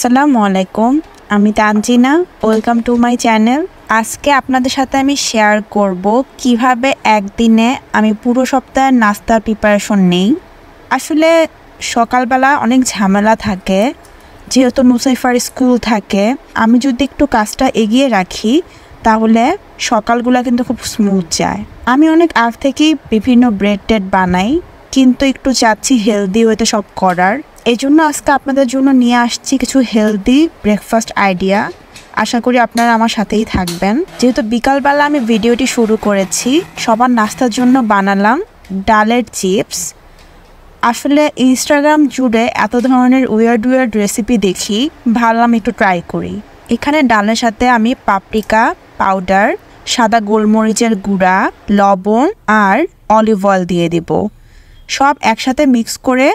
আসসালামু আলাইকুম আমি Tanzina welcome to my channel আজকে আপনাদের সাথে আমি শেয়ার করব কিভাবে একদিনে আমি পুরো সপ্তাহের নাস্তার প্রিপারেশন নেই আসলে সকালবেলা অনেক ঝামেলা থাকে যেহেতু মুসাইফার স্কুল থাকে আমি যদি একটু কাজটা এগিয়ে রাখি তাহলে সকালগুলো কিন্তু খুব স্মুথ যায় আমি অনেক আগ থেকেই বিভিন্ন ব্রেড টেড বানাই কিন্তু একটু চাচ্ছি হেলদি হতে সব করার এই জন্য আজকে আপনাদের জন্য নিয়ে আসছি কিছু হেলদি ব্রেকফাস্ট আইডিয়া আশা করি আপনারা আমার সাথেই থাকবেন যেহেতু বিকালবেলা আমি ভিডিওটি শুরু করেছি সবার নাস্তার জন্য বানালাম ডালের চিপস আসলে ইনস্টাগ্রাম জুড়ে এত ধরনের উইয়ার্ড উইয়ার্ড রেসিপি দেখি ভাবলাম একটু ট্রাই করি এখানে ডালের সাথে আমি পাপরিকা পাউডার সাদা গোলমরিচের গুঁড়া লবণ আর অলিভ অয়েল দিয়ে দিব সব একসাথে মিক্স করে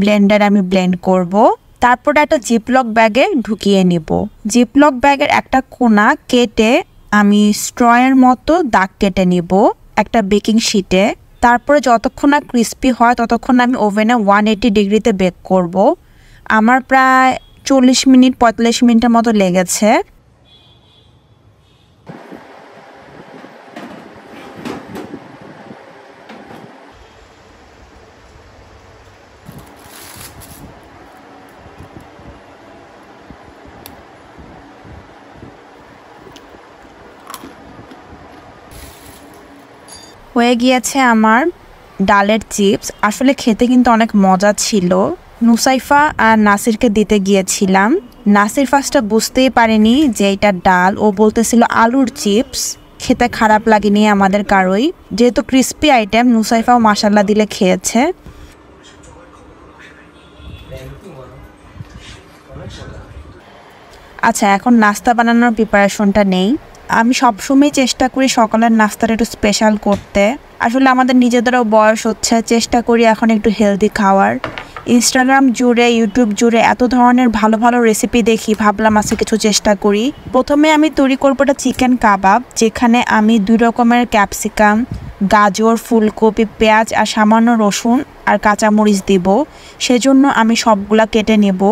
ব্লেন্ডার আমি ব্লেন্ড করব। তারপরে একটা জিপলক ব্যাগে ঢুকিয়ে নিব জিপলক ব্যাগের একটা কোনা কেটে আমি স্ট্রয়ের মতো দাগ কেটে নিব একটা বেকিং শিটে তারপরে যতক্ষণ না ক্রিস্পি হয় ততক্ষণ আমি ওভেনে ওয়ান এইটি ডিগ্রিতে বেক করব। আমার প্রায় চল্লিশ মিনিট পঁয়তাল্লিশ মিনিটের মতো লেগেছে হয়ে গিয়েছে আমার ডালের চিপস আসলে খেতে কিন্তু অনেক মজা ছিল নুসাইফা আর নাসিরকে দিতে গিয়েছিলাম নাসির ফার্স্টটা বুঝতেই পারেনি যে এটা ডাল ও বলতেছিল আলুর চিপস খেতে খারাপ লাগেনি আমাদের কারোই যেহেতু ক্রিস্পি আইটেম নুসাইফাও মাসাল্লা দিলে খেয়েছে আচ্ছা এখন নাস্তা বানানোর প্রিপারেশনটা নেই আমি সবসময় চেষ্টা করি সকালের নাস্তাটা একটু স্পেশাল করতে আসলে আমাদের নিজেদেরও বয়স হচ্ছে চেষ্টা করি এখন একটু হেলদি খাওয়ার ইনস্টাগ্রাম জুড়ে ইউটিউব জুড়ে এত ধরনের ভালো ভালো রেসিপি দেখি ভাবলাম আছে কিছু চেষ্টা করি প্রথমে আমি তৈরি করবোটা চিকেন কাবাব যেখানে আমি দুই রকমের ক্যাপসিকাম গাজর ফুলকপি পেঁয়াজ আর সামান্য রসুন আর কাঁচামরিচ দিব সেজন্য আমি সবগুলা কেটে নেব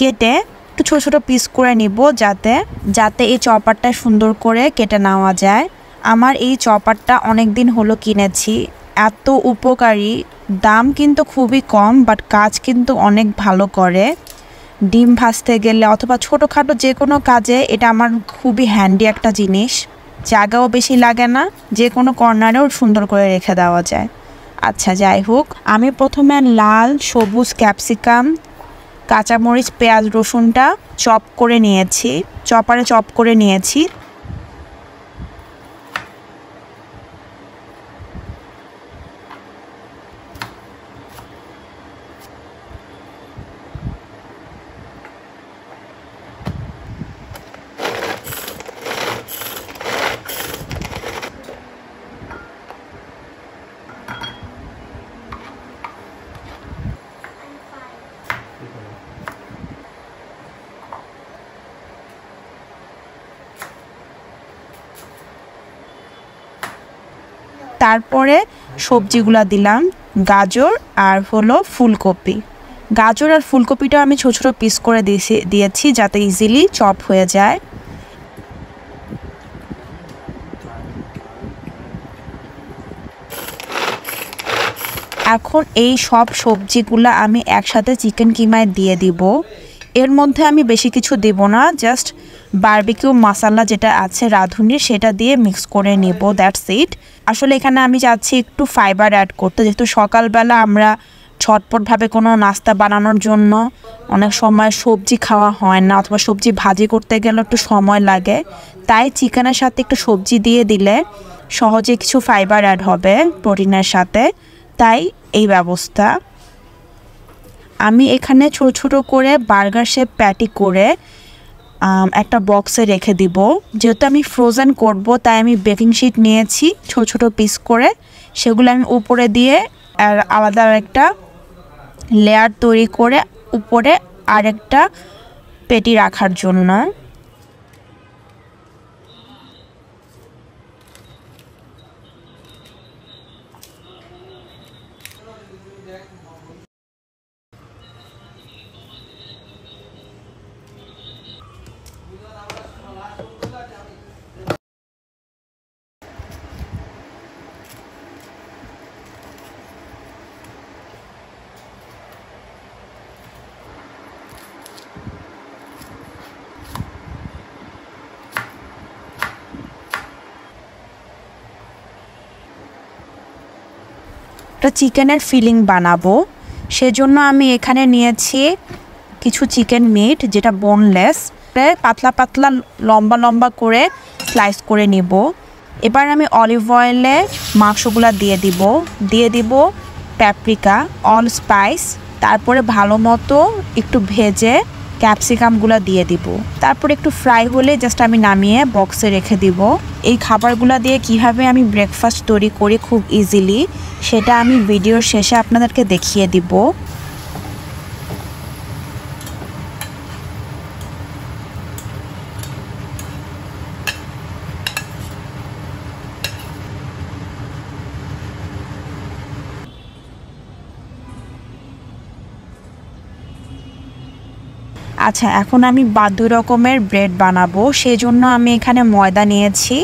কেটে একটু ছোটো ছোটো পিস করে নিব যাতে যাতে এই চপারটা সুন্দর করে কেটে নেওয়া যায় আমার এই চপারটা অনেক দিন হলো কিনেছি এত উপকারী দাম কিন্তু খুবই কম বাট কাজ কিন্তু অনেক ভালো করে ডিম ভাজতে গেলে অথবা ছোটোখাটো যে কোনো কাজে এটা আমার খুবই হ্যান্ডি একটা জিনিস জায়গাও বেশি লাগে না যে কোনো কর্নারেও সুন্দর করে রেখে দেওয়া যায় আচ্ছা যাই হোক আমি প্রথমে লাল সবুজ ক্যাপসিকাম কাঁচামরিচ পেঁয়াজ রসুনটা চপ করে নিয়েছি চপারে চপ করে নিয়েছি তারপরে সবজিগুলা দিলাম গাজর আর হলো ফুলকপি গাজর আর ফুলকপিটা আমি ছোটো ছোটো পিস করে দিয়েছি দিয়েছি যাতে ইজিলি চপ হয়ে যায় এখন এই সব সবজিগুলো আমি একসাথে চিকেন কিমায় দিয়ে দিব এর মধ্যে আমি বেশি কিছু দেব না জাস্ট বার্বিকিউ মশালা যেটা আছে রাঁধুনির সেটা দিয়ে মিক্স করে নেব দ্যাটস ইট আসলে এখানে আমি চাচ্ছি একটু ফাইবার অ্যাড করতে যেহেতু সকালবেলা আমরা ছটপটভাবে কোনো নাস্তা বানানোর জন্য অনেক সময় সবজি খাওয়া হয় না অথবা সবজি ভাজি করতে গেলে একটু সময় লাগে তাই চিকেনের সাথে একটু সবজি দিয়ে দিলে সহজে কিছু ফাইবার অ্যাড হবে প্রোটিনের সাথে তাই এই ব্যবস্থা আমি এখানে ছোট ছোট করে বার্গার শেপ প্যাটি করে একটা বক্সে রেখে দিব যেহেতু আমি ফ্রোজেন করব তাই আমি বেকিং শিট নিয়েছি ছোট ছোট পিস করে সেগুলো আমি উপরে দিয়ে আর আলাদা একটা লেয়ার তৈরি করে উপরে আরেকটা পেটি রাখার জন্য একটা চিকেনের ফিলিং বানাবো সেজন্য আমি এখানে নিয়েছি কিছু চিকেন মিট যেটা বোনলেস পাতলা পাতলা লম্বা লম্বা করে স্লাইস করে নিব এবার আমি অলিভ অয়েলে মাংসগুলো দিয়ে দিব দিয়ে দিব প্যাপ্রিকা অল স্পাইস তারপরে ভালো মতো একটু ভেজে ক্যাপসিকামগুলো দিয়ে দিব তারপর একটু ফ্রাই হলে জাস্ট আমি নামিয়ে বক্সে রেখে দিব এই খাবারগুলো দিয়ে কিভাবে আমি ব্রেকফাস্ট তৈরি করি খুব ইজিলি সেটা আমি ভিডিওর শেষে আপনাদেরকে দেখিয়ে দিব আচ্ছা এখন আমি বাদ রকমের ব্রেড বানাবো সেই জন্য আমি এখানে ময়দা নিয়েছি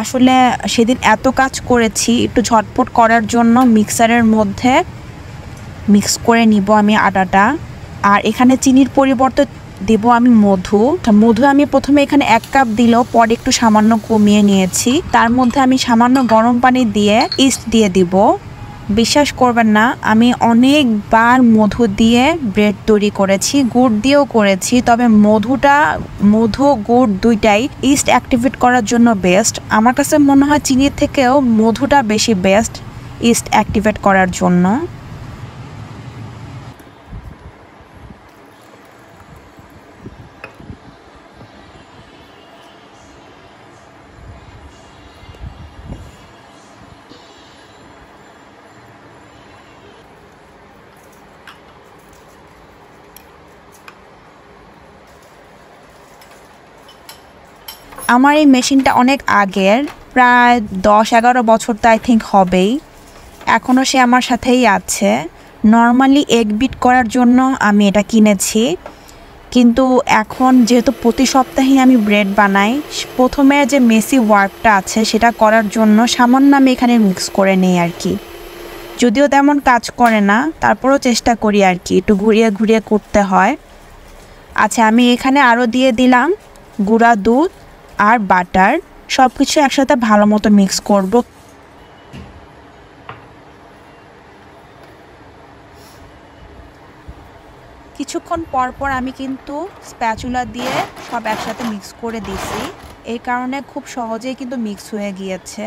আসলে সেদিন এত কাজ করেছি একটু ঝটপট করার জন্য মিক্সারের মধ্যে মিক্স করে নিব আমি আটাটা আর এখানে চিনির পরিবর্তে দেব আমি মধু মধু আমি প্রথমে এখানে এক কাপ দিলেও পরে একটু সামান্য কমিয়ে নিয়েছি তার মধ্যে আমি সামান্য গরম পানি দিয়ে ইস্ট দিয়ে দিব বিশ্বাস করবেন না আমি অনেকবার মধু দিয়ে ব্রেড তৈরি করেছি গুড় দিয়েও করেছি তবে মধুটা মধু গুড় দুইটাই ইস্ট অ্যাক্টিভেট করার জন্য বেস্ট আমার কাছে মনে হয় চিনির থেকেও মধুটা বেশি বেস্ট ইস্ট অ্যাক্টিভেট করার জন্য আমার এই মেশিনটা অনেক আগের প্রায় দশ এগারো বছর তো আই থিঙ্ক হবেই এখনও সে আমার সাথেই আছে নর্মালি এগ বিট করার জন্য আমি এটা কিনেছি কিন্তু এখন যেহেতু প্রতি সপ্তাহে আমি ব্রেড বানাই প্রথমে যে মেসি ওয়ার্কটা আছে সেটা করার জন্য সামান্য আমি এখানে মিক্স করে নিই আর কি যদিও তেমন কাজ করে না তারপরও চেষ্টা করি আর কি একটু ঘুরিয়ে ঘুরিয়ে করতে হয় আচ্ছা আমি এখানে আরও দিয়ে দিলাম গুঁড়া দুধ আর বাটার সব কিছু একসাথে ভালো মতো মিক্স করব কিছুক্ষণ পর পর আমি কিন্তু স্প্যাচুলা দিয়ে সব একসাথে মিক্স করে দিছি এই কারণে খুব সহজেই কিন্তু মিক্স হয়ে গিয়েছে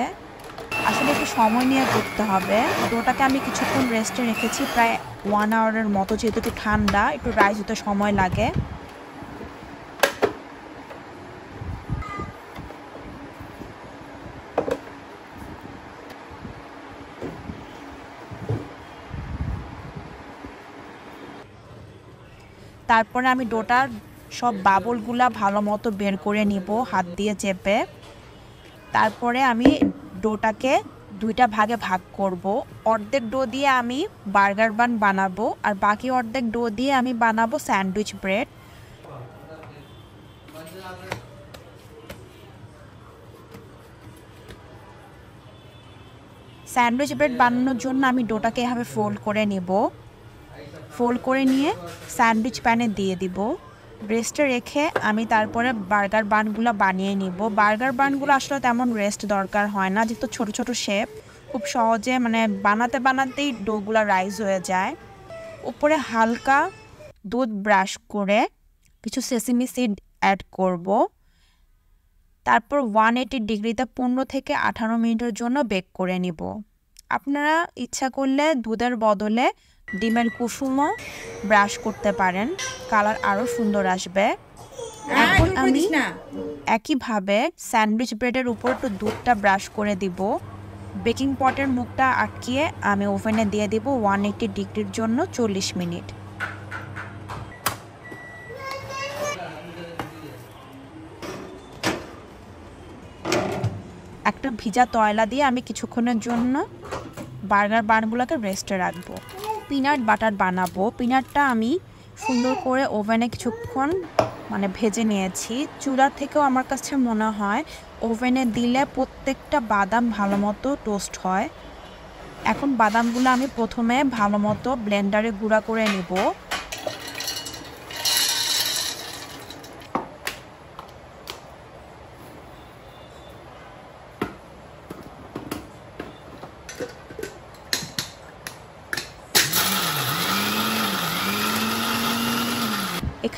আসলে একটু সময় নিয়ে করতে হবে ডোটাকে আমি কিছুক্ষণ রেস্টে রেখেছি প্রায় ওয়ান আওয়ারের মতো যেহেতু একটু ঠান্ডা একটু রাইস হতে সময় লাগে তারপরে আমি ডোটার সব বাবলগুলা ভালো মতো বের করে নিব হাত দিয়ে চেপে তারপরে আমি ডোটাকে দুইটা ভাগে ভাগ করব অর্ধেক ডো দিয়ে আমি বার্গার বান বানাবো আর বাকি অর্ধেক ডো দিয়ে আমি বানাবো স্যান্ডউইচ ব্রেড স্যান্ডউইচ ব্রেড বানানোর জন্য আমি ডোটাকে এভাবে ফোল্ড করে নেবো ফোল্ড করে নিয়ে স্যান্ডউইচ প্যানে দিয়ে দিব রেস্টে রেখে আমি তারপরে বার্গার বানগুলো বানিয়ে নিব বার্গার বানগুলো আসলে তেমন রেস্ট দরকার হয় না যেহেতু ছোট ছোট শেপ খুব সহজে মানে বানাতে বানাতেই ডোগুলো রাইজ হয়ে যায় উপরে হালকা দুধ ব্রাশ করে কিছু সেসিমি সিড অ্যাড করব তারপর ওয়ান এইটি ডিগ্রিতে পনেরো থেকে আঠারো মিনিটের জন্য বেক করে নিব আপনারা ইচ্ছা করলে দুধের বদলে ডিমের কুসুমও ব্রাশ করতে পারেন কালার আরও সুন্দর আসবে হ্যাঁ, এখন আমি একইভাবে স্যান্ডউইচ ব্রেডের উপর একটু দুধটা ব্রাশ করে দিব বেকিং পটের মুখটা আটকিয়ে আমি ওভেনে দিয়ে দিব ওয়ান এইটি ডিগ্রির জন্য চল্লিশ মিনিট একটা ভিজা তয়লা দিয়ে আমি কিছুক্ষণের জন্য বার্গার বানগুলোকে রেস্টে রাখবো পিনাট বাটার বানাবো পিনাটটা আমি সুন্দর করে ওভেনে কিছুক্ষণ মানে ভেজে নিয়েছি চূড়া থেকেও আমার কাছে মনে হয় ওভেনে দিলে প্রত্যেকটা বাদাম ভালো মতো টোস্ট হয় এখন বাদামগুলো আমি প্রথমে ভালো মতো ব্লেন্ডারে গুঁড়া করে নেবো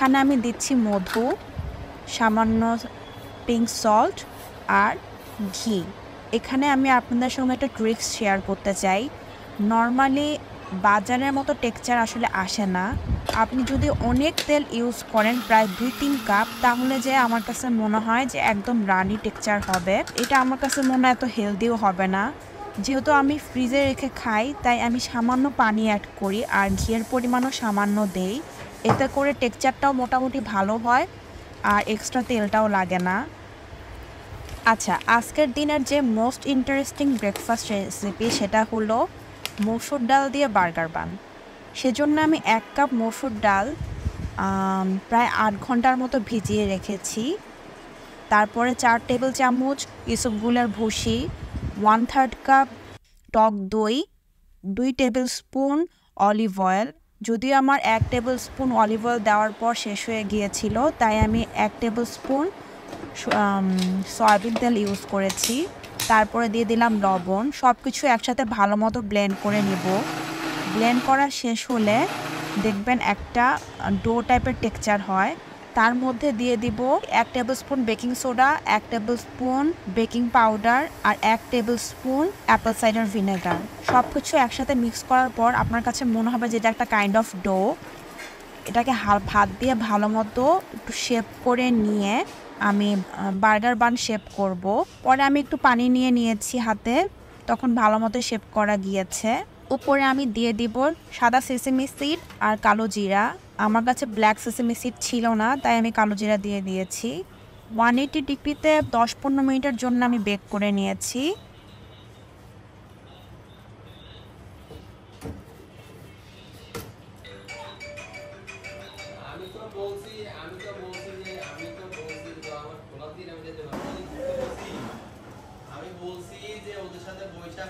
এখানে আমি দিচ্ছি মধু সামান্য পিঙ্ক সল্ট আর ঘি এখানে আমি আপনাদের সঙ্গে একটা ট্রিক্স শেয়ার করতে চাই নর্মালি বাজারের মতো টেক্সচার আসলে আসে না আপনি যদি অনেক তেল ইউজ করেন প্রায় দুই তিন কাপ তাহলে যে আমার কাছে মনে হয় যে একদম রানি টেক্সচার হবে এটা আমার কাছে মনে হয় এত হেলদিও হবে না যেহেতু আমি ফ্রিজে রেখে খাই তাই আমি সামান্য পানি অ্যাড করি আর ঘিয়ের পরিমাণও সামান্য দেই এতে করে টেক্সচারটাও মোটামুটি ভালো হয় আর এক্সট্রা তেলটাও লাগে না আচ্ছা আজকের দিনের যে মোস্ট ইন্টারেস্টিং ব্রেকফাস্ট রেসিপি সেটা হলো মসুর ডাল দিয়ে বার্গার বান সেজন্য আমি এক কাপ মসুর ডাল প্রায় আট ঘন্টার মতো ভিজিয়ে রেখেছি তারপরে চার টেবিল চামচ ইসবগুলার ভুসি ওয়ান থার্ড কাপ টক দই দুই টেবিল স্পুন অলিভ অয়েল যদিও আমার এক টেবিল স্পুন অলিভ অয়েল দেওয়ার পর শেষ হয়ে গিয়েছিল তাই আমি এক টেবিল স্পুন সয়াবিন তেল ইউজ করেছি তারপরে দিয়ে দিলাম লবণ সব কিছু একসাথে ভালো মতো ব্লেন্ড করে নেব ব্লেন্ড করা শেষ হলে দেখবেন একটা ডো টাইপের টেক্সচার হয় তার মধ্যে দিয়ে দিব এক টেবিল স্পুন বেকিং সোডা এক টেবিল স্পুন বেকিং পাউডার আর এক tablespoon apple cider vinegar সব কিছু একসাথে মিক্স করার পর আপনার কাছে মনে হবে যে এটা একটা কাইন্ড অফ ডো এটাকে হাত দিয়ে ভালো মতো একটু শেপ করে নিয়ে আমি বার্গার বান শেপ করব। পরে আমি একটু পানি নিয়ে নিয়েছি হাতে তখন ভালো মতো শেপ করা গিয়েছে উপরে আমি দিয়ে দিব সাদা সেসেমি সিড আর কালো জিরা আমার কাছে ব্ল্যাক সেসেমি সিড ছিল না তাই আমি কালো জিরা দিয়ে দিয়েছি ওয়ান এইটি ডিগ্রিতে দশ পনেরো মিনিটের জন্য আমি বেক করে নিয়েছি আমি বলছি যে ওদের সাথে বৈশাখ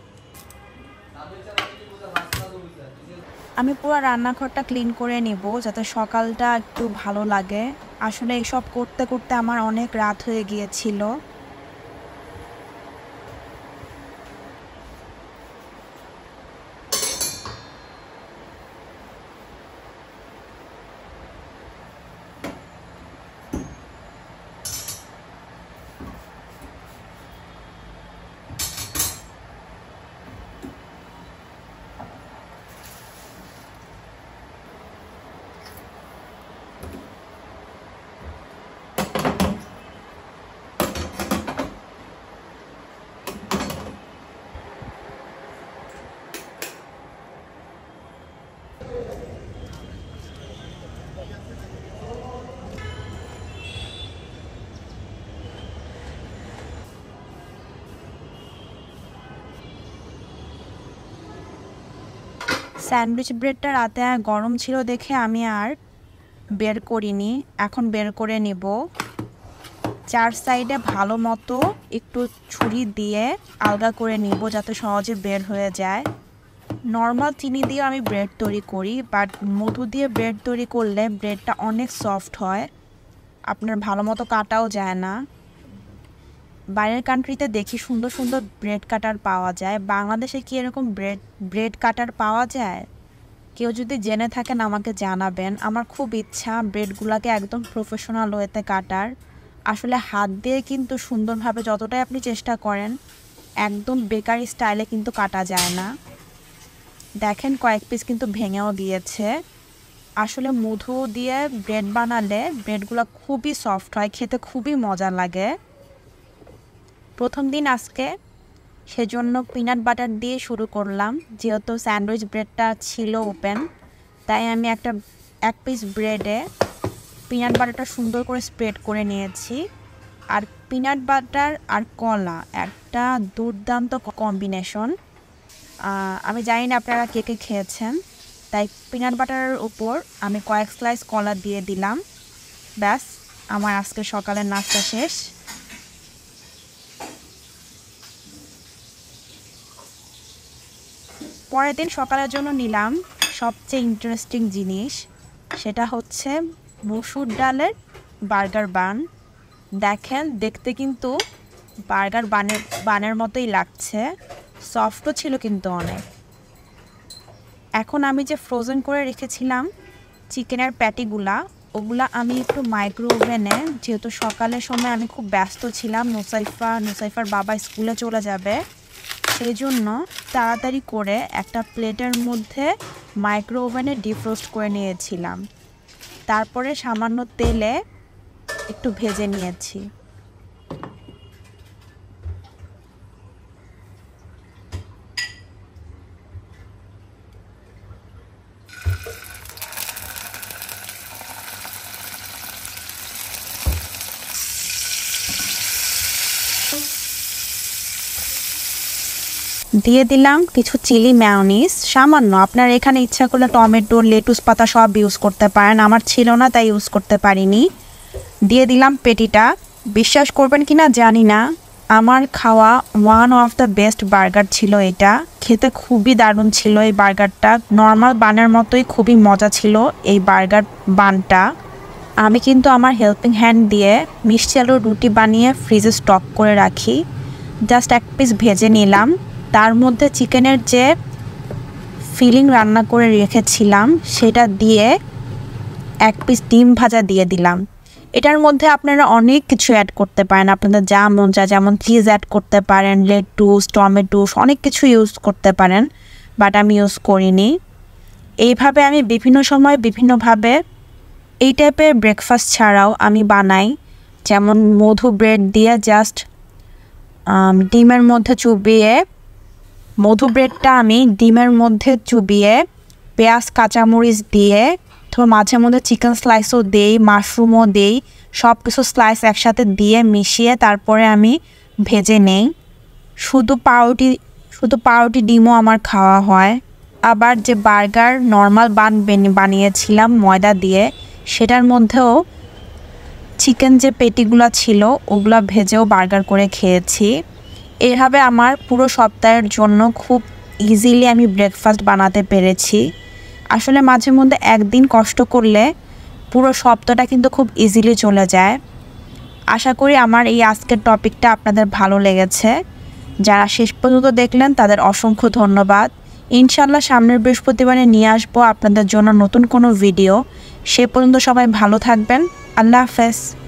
আমি পুরো রান্নাঘরটা ক্লিন করে নেব যাতে সকালটা একটু ভালো লাগে আসলে এসব করতে করতে আমার অনেক রাত হয়ে গিয়েছিল স্যান্ডউইচ ব্রেডটা রাতে গরম ছিল দেখে আমি আর বের করিনি এখন বের করে নেব চার সাইডে ভালো মতো একটু ছুরি দিয়ে আলগা করে নিব যাতে সহজে বের হয়ে যায় নর্মাল চিনি দিয়ে আমি ব্রেড তৈরি করি বাট মধু দিয়ে ব্রেড তৈরি করলে ব্রেডটা অনেক সফট হয় আপনার ভালো মতো কাটাও যায় না বাইরের কান্ট্রিতে দেখি সুন্দর সুন্দর ব্রেড কাটার পাওয়া যায় বাংলাদেশে কি এরকম ব্রেড ব্রেড কাটার পাওয়া যায় কেউ যদি জেনে থাকেন আমাকে জানাবেন আমার খুব ইচ্ছা ব্রেডগুলোকে একদম প্রফেশনাল ওয়েতে কাটার আসলে হাত দিয়ে কিন্তু সুন্দরভাবে যতটাই আপনি চেষ্টা করেন একদম বেকারি স্টাইলে কিন্তু কাটা যায় না দেখেন কয়েক পিস কিন্তু ভেঙেও গিয়েছে আসলে মধু দিয়ে ব্রেড বানালে ব্রেডগুলো খুবই সফট হয় খেতে খুবই মজা লাগে প্রথম দিন আজকে সেজন্য পিনাট বাটার দিয়ে শুরু করলাম যেহেতু স্যান্ডউইচ ব্রেডটা ছিল ওপেন তাই আমি একটা এক পিস ব্রেডে পিনাট বাটারটা সুন্দর করে স্প্রেড করে নিয়েছি আর পিনাট বাটার আর কলা একটা দুর্দান্ত কম্বিনেশন আমি জানি না আপনারা কে কে খেয়েছেন তাই পিনাট বাটারের উপর আমি কয়েক স্লাইস কলা দিয়ে দিলাম ব্যাস আমার আজকে সকালের নাস্তা শেষ পরের দিন সকালের জন্য নিলাম সবচেয়ে ইন্টারেস্টিং জিনিস সেটা হচ্ছে মসুর ডালের বার্গার বান দেখেন দেখতে কিন্তু বার্গার বানের বানের মতোই লাগছে সফটও ছিল কিন্তু অনেক এখন আমি যে ফ্রোজেন করে রেখেছিলাম চিকেনের প্যাটিগুলা ওগুলা আমি একটু মাইক্রোওভেনে যেহেতু সকালের সময় আমি খুব ব্যস্ত ছিলাম নোসাইফা নোসাইফার বাবা স্কুলে চলে যাবে সেই জন্য তাড়াতাড়ি করে একটা প্লেটের মধ্যে মাইক্রো ওভেনে ডিফ্রোস্ট করে নিয়েছিলাম তারপরে সামান্য তেলে একটু ভেজে নিয়েছি দিয়ে দিলাম কিছু চিলি ম্যাওনিস সামান্য আপনার এখানে ইচ্ছা করলে টমেটো লেটুস পাতা সব ইউজ করতে পারেন আমার ছিল না তাই ইউজ করতে পারিনি দিয়ে দিলাম পেটিটা বিশ্বাস করবেন কি না জানি না আমার খাওয়া one of the best burger ছিল এটা খেতে খুবই দারুণ ছিল এই বার্গারটা নর্মাল বানের মতোই খুবই মজা ছিল এই বার্গার বানটা আমি কিন্তু আমার হেল্পিং হ্যান্ড দিয়ে মিষ্টি আলুর রুটি বানিয়ে ফ্রিজে স্টক করে রাখি জাস্ট এক পিস ভেজে নিলাম তার মধ্যে চিকেনের যে ফিলিং রান্না করে রেখেছিলাম সেটা দিয়ে এক পিস ডিম ভাজা দিয়ে দিলাম এটার মধ্যে আপনারা অনেক কিছু অ্যাড করতে পারেন আপনাদের যা মন যা যেমন চিজ অ্যাড করতে পারেন লেটুস টমেটোস অনেক কিছু ইউজ করতে পারেন বাট আমি ইউজ করিনি এইভাবে আমি বিভিন্ন সময় বিভিন্নভাবে এই টাইপের ব্রেকফাস্ট ছাড়াও আমি বানাই যেমন মধু ব্রেড দিয়ে জাস্ট ডিমের মধ্যে চুবিয়ে মধু ব্রেডটা আমি ডিমের মধ্যে চুবিয়ে পেঁয়াজ কাঁচামরিচ দিয়ে তো মাঝে মধ্যে চিকেন স্লাইসও দেই মাশরুমও দেই সব কিছু স্লাইস একসাথে দিয়ে মিশিয়ে তারপরে আমি ভেজে নেই শুধু পাউরুটি শুধু পাউরুটি ডিমও আমার খাওয়া হয় আবার যে বার্গার নর্মাল বান বানিয়েছিলাম ময়দা দিয়ে সেটার মধ্যেও চিকেন যে পেটিগুলো ছিল ওগুলো ভেজেও বার্গার করে খেয়েছি এভাবে আমার পুরো সপ্তাহের জন্য খুব ইজিলি আমি ব্রেকফাস্ট বানাতে পেরেছি আসলে মাঝে মধ্যে একদিন কষ্ট করলে পুরো সপ্তাহটা কিন্তু খুব ইজিলি চলে যায় আশা করি আমার এই আজকের টপিকটা আপনাদের ভালো লেগেছে যারা শেষ পর্যন্ত দেখলেন তাদের অসংখ্য ধন্যবাদ ইনশাল্লাহ সামনের বৃহস্পতিবারে নিয়ে আসবো আপনাদের জন্য নতুন কোনো ভিডিও সে পর্যন্ত সবাই ভালো থাকবেন আল্লাহ হাফেজ